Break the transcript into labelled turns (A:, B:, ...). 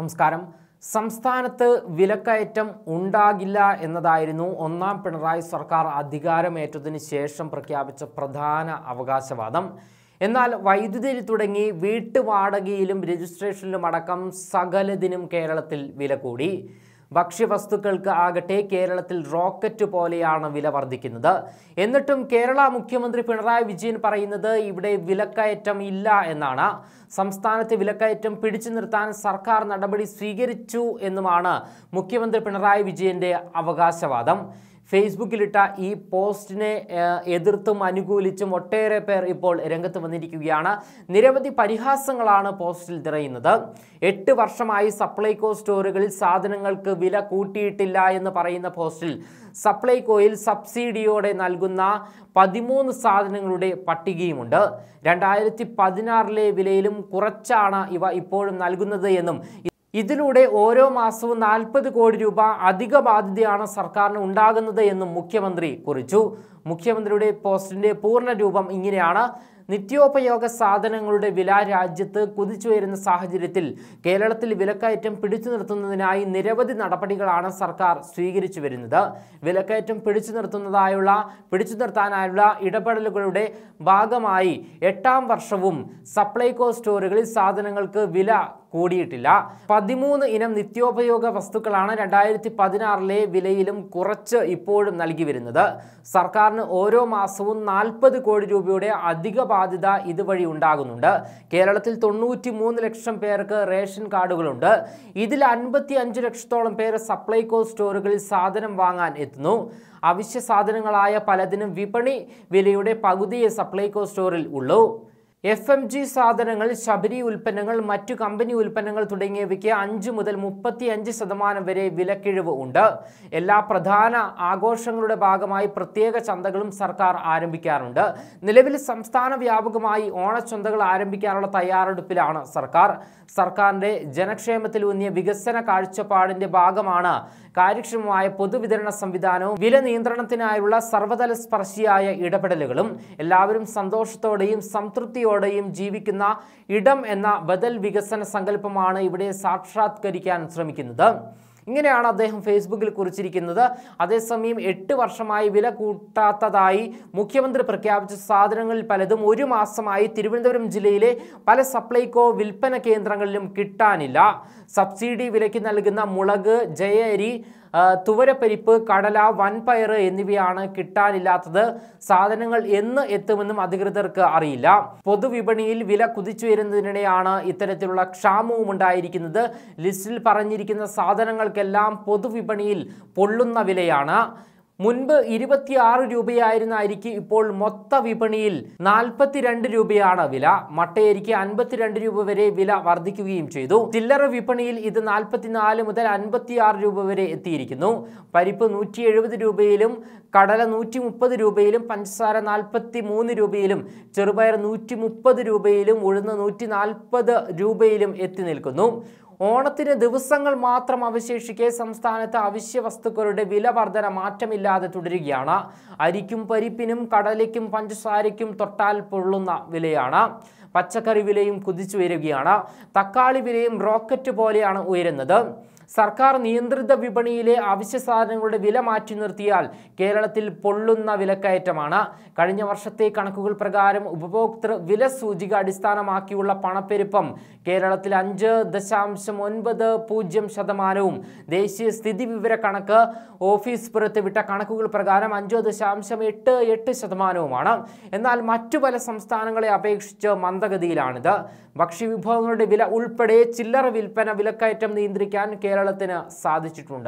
A: നമസ്കാരം സംസ്ഥാനത്ത് വിലക്കയറ്റം ഉണ്ടാകില്ല എന്നതായിരുന്നു ഒന്നാം പിണറായി സർക്കാർ അധികാരമേറ്റതിന് ശേഷം പ്രഖ്യാപിച്ച പ്രധാന അവകാശവാദം എന്നാൽ വൈദ്യുതിയിൽ തുടങ്ങി വീട്ടുവാടകയിലും രജിസ്ട്രേഷനിലും അടക്കം സകലതിനും കേരളത്തിൽ വില കൂടി ഭക്ഷ്യവസ്തുക്കൾക്ക് ആകട്ടെ കേരളത്തിൽ റോക്കറ്റ് പോലെയാണ് വില വർദ്ധിക്കുന്നത് എന്നിട്ടും കേരള മുഖ്യമന്ത്രി പിണറായി വിജയൻ പറയുന്നത് ഇവിടെ വിലക്കയറ്റം ഇല്ല എന്നാണ് സംസ്ഥാനത്തെ വിലക്കയറ്റം പിടിച്ചു നിർത്താൻ സർക്കാർ നടപടി സ്വീകരിച്ചു എന്നുമാണ് മുഖ്യമന്ത്രി പിണറായി വിജയന്റെ അവകാശവാദം ഫേസ്ബുക്കിലിട്ട ഈ പോസ്റ്റിനെ എതിർത്തും അനുകൂലിച്ചും ഒട്ടേറെ പേർ ഇപ്പോൾ രംഗത്ത് വന്നിരിക്കുകയാണ് നിരവധി പരിഹാസങ്ങളാണ് പോസ്റ്റിൽ തിരയുന്നത് എട്ട് വർഷമായി സപ്ലൈകോ സ്റ്റോറുകളിൽ സാധനങ്ങൾക്ക് വില കൂട്ടിയിട്ടില്ല എന്ന് പറയുന്ന പോസ്റ്റിൽ സപ്ലൈകോയിൽ സബ്സിഡിയോടെ നൽകുന്ന പതിമൂന്ന് സാധനങ്ങളുടെ പട്ടികയുമുണ്ട് രണ്ടായിരത്തി പതിനാറിലെ വിലയിലും കുറച്ചാണ് ഇവ ഇപ്പോഴും നൽകുന്നത് എന്നും ഇതിലൂടെ ഓരോ മാസവും നാൽപ്പത് കോടി രൂപ അധിക ബാധ്യതയാണ് സർക്കാരിന് ഉണ്ടാകുന്നത് എന്നും മുഖ്യമന്ത്രി കുറിച്ചു മുഖ്യമന്ത്രിയുടെ പോസ്റ്റിന്റെ പൂർണ്ണ രൂപം ഇങ്ങനെയാണ് നിത്യോപയോഗ സാധനങ്ങളുടെ വില രാജ്യത്ത് കുതിച്ചുയരുന്ന സാഹചര്യത്തിൽ കേരളത്തിൽ വിലക്കയറ്റം പിടിച്ചു നിർത്തുന്നതിനായി നിരവധി നടപടികളാണ് സർക്കാർ സ്വീകരിച്ചു വരുന്നത് വിലക്കയറ്റം പിടിച്ചു നിർത്തുന്നതായുള്ള പിടിച്ചു നിർത്താനായുള്ള ഇടപെടലുകളുടെ ഭാഗമായി എട്ടാം വർഷവും സപ്ലൈകോ സ്റ്റോറുകളിൽ സാധനങ്ങൾക്ക് വില കൂടിയിട്ടില്ല പതിമൂന്ന് ഇനം നിത്യോപയോഗ വസ്തുക്കളാണ് രണ്ടായിരത്തി പതിനാറിലെ വിലയിലും കുറച്ച് ഇപ്പോഴും നൽകി വരുന്നത് സർക്കാരിന് ഓരോ മാസവും നാൽപ്പത് കോടി രൂപയുടെ അധിക സാധ്യത ഇതുവഴി ഉണ്ടാകുന്നുണ്ട് കേരളത്തിൽ തൊണ്ണൂറ്റി മൂന്ന് ലക്ഷം പേർക്ക് റേഷൻ കാർഡുകളുണ്ട് ഇതിൽ അൻപത്തി അഞ്ച് ലക്ഷത്തോളം പേർ സപ്ലൈകോ സ്റ്റോറുകളിൽ സാധനം വാങ്ങാൻ എത്തുന്നു അവശ്യ സാധനങ്ങളായ പലതിനും വിപണി വിലയുടെ പകുതിയെ സപ്ലൈകോ സ്റ്റോറിൽ ഉള്ളൂ എഫ് എം ജി സാധനങ്ങൾ ശബരി ഉൽപ്പന്നങ്ങൾ മറ്റു കമ്പനി ഉൽപ്പന്നങ്ങൾ തുടങ്ങിയവയ്ക്ക് അഞ്ച് മുതൽ അഞ്ച് ശതമാനം വരെ വിലക്കിഴിവ് ഉണ്ട് എല്ലാ പ്രധാന ആഘോഷങ്ങളുടെ ഭാഗമായി പ്രത്യേക ചന്തകളും സർക്കാർ ആരംഭിക്കാറുണ്ട് നിലവിൽ സംസ്ഥാന വ്യാപകമായി ഓണച്ചന്തകൾ ആരംഭിക്കാനുള്ള തയ്യാറെടുപ്പിലാണ് സർക്കാർ സർക്കാരിൻ്റെ ഊന്നിയ വികസന കാഴ്ചപ്പാടിൻ്റെ ഭാഗമാണ് കാര്യക്ഷമമായ പൊതുവിതരണ സംവിധാനവും വില നിയന്ത്രണത്തിനായുള്ള സർവതല സ്പർശിയായ ഇടപെടലുകളും എല്ലാവരും സന്തോഷത്തോടെയും സംതൃപ്തിയോടെയും ശക്തിയോടെയും ജീവിക്കുന്ന ഇടം എന്ന ബദൽ വികസന സങ്കല്പമാണ് ഇവിടെ സാക്ഷാത്കരിക്കാൻ ശ്രമിക്കുന്നത് ഇങ്ങനെയാണ് അദ്ദേഹം ഫേസ്ബുക്കിൽ കുറിച്ചിരിക്കുന്നത് അതേസമയം എട്ട് വർഷമായി വില കൂട്ടാത്തതായി മുഖ്യമന്ത്രി പ്രഖ്യാപിച്ച സാധനങ്ങളിൽ പലതും ഒരു മാസമായി തിരുവനന്തപുരം ജില്ലയിലെ പല സപ്ലൈകോ വിൽപ്പന കേന്ദ്രങ്ങളിലും കിട്ടാനില്ല സബ്സിഡി വിലയ്ക്ക് നൽകുന്ന മുളക് ജയരി തുവരപ്പരിപ്പ് കടല വൻപയർ എന്നിവയാണ് കിട്ടാനില്ലാത്തത് സാധനങ്ങൾ എന്ന് എത്തുമെന്നും അധികൃതർക്ക് അറിയില്ല പൊതുവിപണിയിൽ വില കുതിച്ചുയരുന്നതിനിടെയാണ് ഇത്തരത്തിലുള്ള ക്ഷാമവും ഉണ്ടായിരിക്കുന്നത് ലിസ്റ്റിൽ പറഞ്ഞിരിക്കുന്ന സാധനങ്ങൾക്കെല്ലാം പൊതുവിപണിയിൽ പൊള്ളുന്ന വിലയാണ് മുൻപ് ഇരുപത്തിയാറ് രൂപയായിരുന്ന അരിക്ക് ഇപ്പോൾ മൊത്ത വിപണിയിൽ നാൽപ്പത്തിരണ്ട് രൂപയാണ് വില മട്ടയരിക്ക് അൻപത്തിരണ്ട് രൂപ വരെ വില വർദ്ധിക്കുകയും ചെയ്തു ചില്ലറ വിപണിയിൽ ഇത് നാൽപ്പത്തിനാല് മുതൽ അൻപത്തിയാറ് രൂപ വരെ എത്തിയിരിക്കുന്നു പരിപ്പ് നൂറ്റി എഴുപത് രൂപയിലും കടല നൂറ്റി മുപ്പത് രൂപയിലും പഞ്ചസാര നാൽപ്പത്തി മൂന്ന് രൂപയിലും ചെറുപയർ നൂറ്റി മുപ്പത് രൂപയിലും ഉഴുന്ന് നൂറ്റി നാൽപ്പത് രൂപയിലും എത്തി നിൽക്കുന്നു ഓണത്തിന് ദിവസങ്ങൾ മാത്രം അവശേഷിക്കെ സംസ്ഥാനത്ത് അവശ്യ വസ്തുക്കളുടെ വില വർധന മാറ്റമില്ലാതെ തുടരുകയാണ് അരിക്കും പരിപ്പിനും കടലയ്ക്കും പഞ്ചസാരയ്ക്കും തൊട്ടാൽ പൊള്ളുന്ന വിലയാണ് പച്ചക്കറി വിലയും കുതിച്ചുയരുകയാണ് തക്കാളി വിലയും റോക്കറ്റ് പോലെയാണ് ഉയരുന്നത് സർക്കാർ നിയന്ത്രിത വിപണിയിലെ അവശ്യ സാധനങ്ങളുടെ വില മാറ്റി നിർത്തിയാൽ കേരളത്തിൽ പൊള്ളുന്ന വിലക്കയറ്റമാണ് കഴിഞ്ഞ വർഷത്തെ കണക്കുകൾ പ്രകാരം ഉപഭോക്തൃ വില സൂചിക അടിസ്ഥാനമാക്കിയുള്ള പണപ്പെരുപ്പം കേരളത്തിൽ അഞ്ച് ദശാംശം ഒൻപത് പൂജ്യം ശതമാനവും ദേശീയ സ്ഥിതി വിവര കണക്ക് ഓഫീസ് പുറത്തുവിട്ട കണക്കുകൾ പ്രകാരം അഞ്ചോ ദശാംശം എട്ട് എട്ട് ശതമാനവുമാണ് എന്നാൽ മറ്റു പല സംസ്ഥാനങ്ങളെ അപേക്ഷിച്ച് മന്ദഗതിയിലാണിത് ഭക്ഷ്യവിഭവങ്ങളുടെ വില ഉൾപ്പെടെ ചില്ലറ വിൽപ്പന വിലക്കയറ്റം നിയന്ത്രിക്കാൻ കേരള കേരളത്തിന് സാധിച്ചിട്ടുണ്ട്